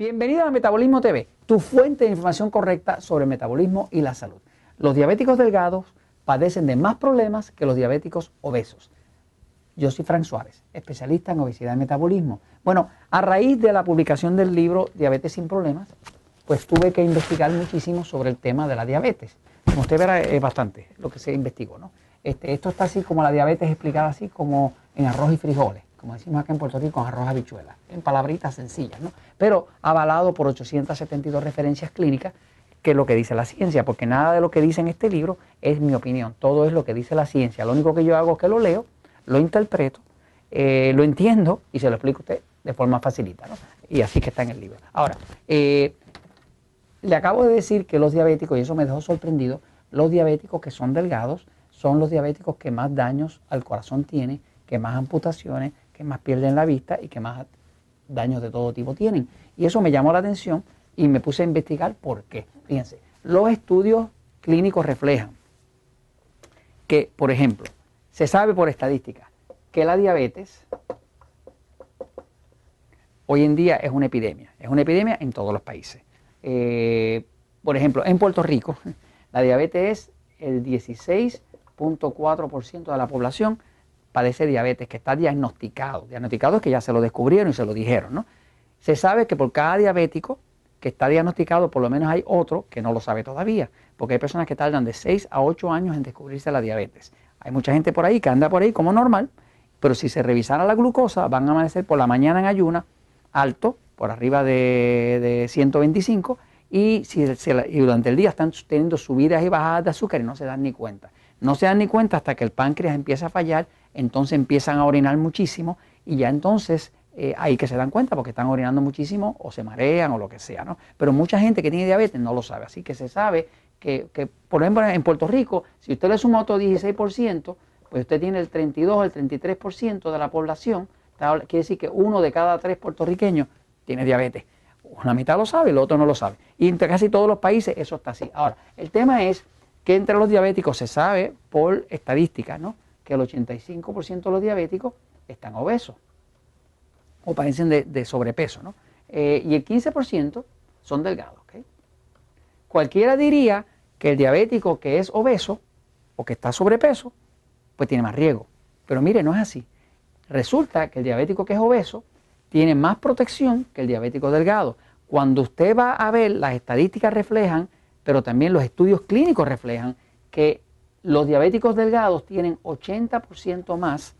Bienvenido a Metabolismo TV, tu fuente de información correcta sobre metabolismo y la salud. Los diabéticos delgados padecen de más problemas que los diabéticos obesos. Yo soy Frank Suárez, especialista en obesidad y metabolismo. Bueno, a raíz de la publicación del libro Diabetes sin Problemas, pues tuve que investigar muchísimo sobre el tema de la diabetes. Como usted verá, es bastante lo que se investigó, ¿no? Este, esto está así como la diabetes explicada así como en arroz y frijoles como decimos acá en Puerto Rico, con arroz habichuela, en palabritas sencillas, ¿no? Pero avalado por 872 referencias clínicas, que es lo que dice la ciencia, porque nada de lo que dice en este libro es mi opinión, todo es lo que dice la ciencia. Lo único que yo hago es que lo leo, lo interpreto, eh, lo entiendo y se lo explico a usted de forma facilita, ¿no? Y así que está en el libro. Ahora, eh, le acabo de decir que los diabéticos, y eso me dejó sorprendido, los diabéticos que son delgados son los diabéticos que más daños al corazón tienen que más amputaciones, que más pierden la vista y que más daños de todo tipo tienen. Y eso me llamó la atención y me puse a investigar por qué. Fíjense, los estudios clínicos reflejan que, por ejemplo, se sabe por estadística que la diabetes hoy en día es una epidemia, es una epidemia en todos los países. Eh, por ejemplo, en Puerto Rico, la diabetes es el 16.4% de la población padece diabetes, que está diagnosticado, diagnosticado es que ya se lo descubrieron y se lo dijeron, ¿no? Se sabe que por cada diabético que está diagnosticado, por lo menos hay otro que no lo sabe todavía, porque hay personas que tardan de 6 a 8 años en descubrirse la diabetes. Hay mucha gente por ahí que anda por ahí como normal, pero si se revisara la glucosa, van a amanecer por la mañana en ayuna, alto, por arriba de, 125, y, si, y durante el día están teniendo subidas y bajadas de azúcar y no se dan ni cuenta. No se dan ni cuenta hasta que el páncreas empieza a fallar, entonces empiezan a orinar muchísimo y ya entonces hay eh, que se dan cuenta porque están orinando muchísimo o se marean o lo que sea, ¿no? Pero mucha gente que tiene diabetes no lo sabe, así que se sabe que, que por ejemplo, en Puerto Rico, si usted le suma otro 16%, pues usted tiene el 32 o el 33% de la población, quiere decir que uno de cada tres puertorriqueños tiene diabetes. Una mitad lo sabe y el otro no lo sabe. Y entre casi todos los países eso está así. Ahora, el tema es entre los diabéticos se sabe por estadísticas, ¿no? Que el 85% de los diabéticos están obesos o parecen de, sobrepeso, ¿no? Eh, y el 15% son delgados. Cualquiera diría que el diabético que es obeso o que está sobrepeso, pues tiene más riesgo. Pero mire, no es así. Resulta que el diabético que es obeso tiene más protección que el diabético delgado. Cuando usted va a ver, las estadísticas reflejan pero también los estudios clínicos reflejan que los diabéticos delgados tienen 80% más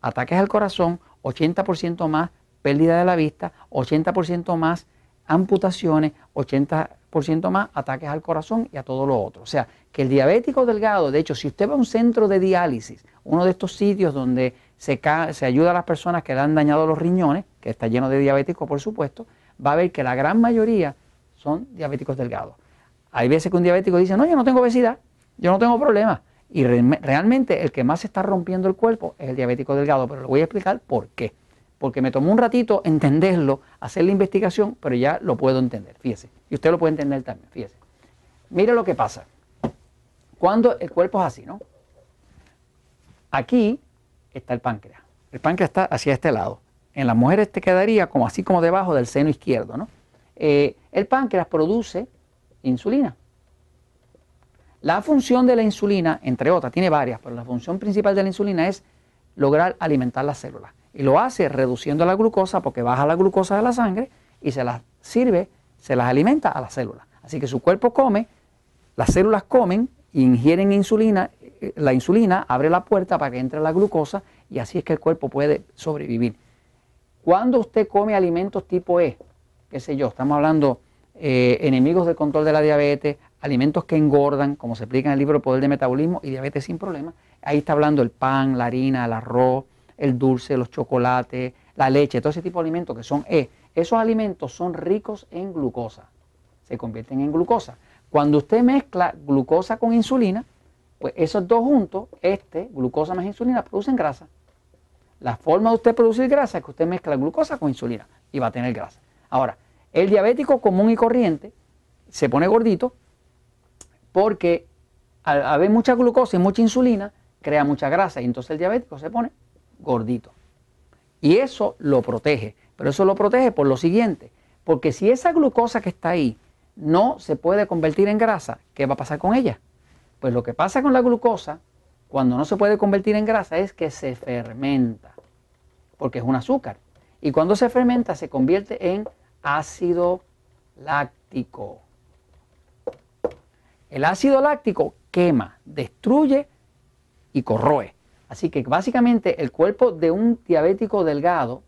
ataques al corazón, 80% más pérdida de la vista, 80% más amputaciones, 80% más ataques al corazón y a todo lo otro. O sea, que el diabético delgado, de hecho, si usted va a un centro de diálisis, uno de estos sitios donde se, se ayuda a las personas que le han dañado los riñones, que está lleno de diabéticos, por supuesto, va a ver que la gran mayoría son diabéticos delgados. Hay veces que un diabético dice, no, yo no tengo obesidad, yo no tengo problemas. Y realmente el que más está rompiendo el cuerpo es el diabético delgado, pero le voy a explicar por qué. Porque me tomó un ratito entenderlo, hacer la investigación, pero ya lo puedo entender, fíjese. Y usted lo puede entender también, fíjese. Mire lo que pasa. Cuando el cuerpo es así, ¿no? Aquí está el páncreas. El páncreas está hacia este lado. En las mujeres te quedaría como así como debajo del seno izquierdo, ¿no? Eh, el páncreas produce insulina. La función de la insulina, entre otras, tiene varias, pero la función principal de la insulina es lograr alimentar las células. Y lo hace reduciendo la glucosa porque baja la glucosa de la sangre y se las sirve, se las alimenta a las células. Así que su cuerpo come, las células comen, ingieren insulina, eh, la insulina abre la puerta para que entre la glucosa y así es que el cuerpo puede sobrevivir. Cuando usted come alimentos tipo E, qué sé yo, estamos hablando eh, enemigos del control de la diabetes, alimentos que engordan, como se explica en el libro Poder de Metabolismo y Diabetes sin Problemas. Ahí está hablando el pan, la harina, el arroz, el dulce, los chocolates, la leche, todo ese tipo de alimentos que son E. Esos alimentos son ricos en glucosa, se convierten en glucosa. Cuando usted mezcla glucosa con insulina, pues esos dos juntos, este, glucosa más insulina, producen grasa. La forma de usted producir grasa es que usted mezcla glucosa con insulina y va a tener grasa. Ahora, el diabético común y corriente se pone gordito porque al haber mucha glucosa y mucha insulina crea mucha grasa y entonces el diabético se pone gordito. Y eso lo protege, pero eso lo protege por lo siguiente, porque si esa glucosa que está ahí no se puede convertir en grasa, ¿qué va a pasar con ella? Pues lo que pasa con la glucosa cuando no se puede convertir en grasa es que se fermenta, porque es un azúcar. Y cuando se fermenta se convierte en ácido láctico. El ácido láctico quema, destruye y corroe. Así que básicamente el cuerpo de un diabético delgado,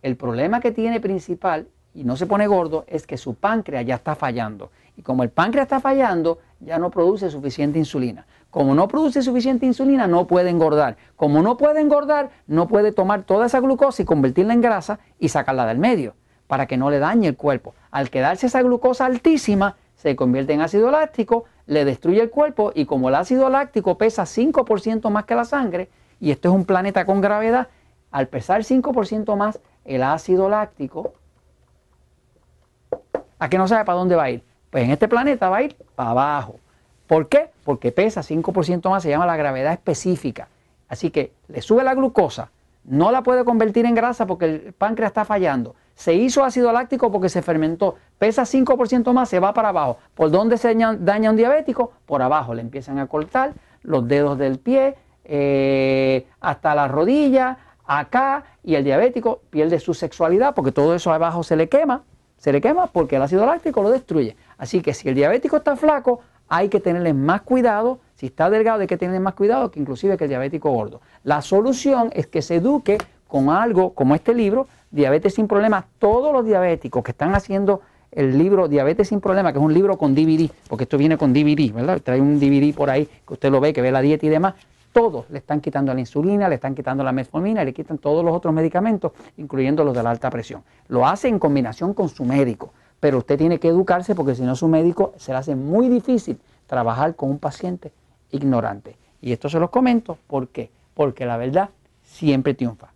el problema que tiene principal y no se pone gordo es que su páncreas ya está fallando. Y como el páncreas está fallando, ya no produce suficiente insulina. Como no produce suficiente insulina, no puede engordar. Como no puede engordar, no puede tomar toda esa glucosa y convertirla en grasa y sacarla del medio para que no le dañe el cuerpo. Al quedarse esa glucosa altísima, se convierte en ácido láctico, le destruye el cuerpo y como el ácido láctico pesa 5% más que la sangre, y esto es un planeta con gravedad, al pesar 5% más el ácido láctico, ¿a qué no sabe para dónde va a ir? Pues en este planeta va a ir para abajo. ¿Por qué? Porque pesa 5% más, se llama la gravedad específica. Así que le sube la glucosa, no la puede convertir en grasa porque el páncreas está fallando. Se hizo ácido láctico porque se fermentó. Pesa 5% más, se va para abajo. ¿Por dónde se daña un diabético? Por abajo. Le empiezan a cortar los dedos del pie, eh, hasta la rodilla, acá, y el diabético pierde su sexualidad porque todo eso abajo se le quema. Se le quema porque el ácido láctico lo destruye. Así que si el diabético está flaco, hay que tenerle más cuidado. Si está delgado, hay que tenerle más cuidado que inclusive que el diabético gordo. La solución es que se eduque con algo como este libro, Diabetes sin Problemas, todos los diabéticos que están haciendo el libro Diabetes sin Problemas, que es un libro con DVD, porque esto viene con DVD, ¿verdad? Trae un DVD por ahí que usted lo ve, que ve la dieta y demás. Todos le están quitando la insulina, le están quitando la metformina, le quitan todos los otros medicamentos, incluyendo los de la alta presión. Lo hace en combinación con su médico, pero usted tiene que educarse porque si no su médico se le hace muy difícil trabajar con un paciente ignorante. Y esto se los comento, ¿por qué? Porque la verdad siempre triunfa.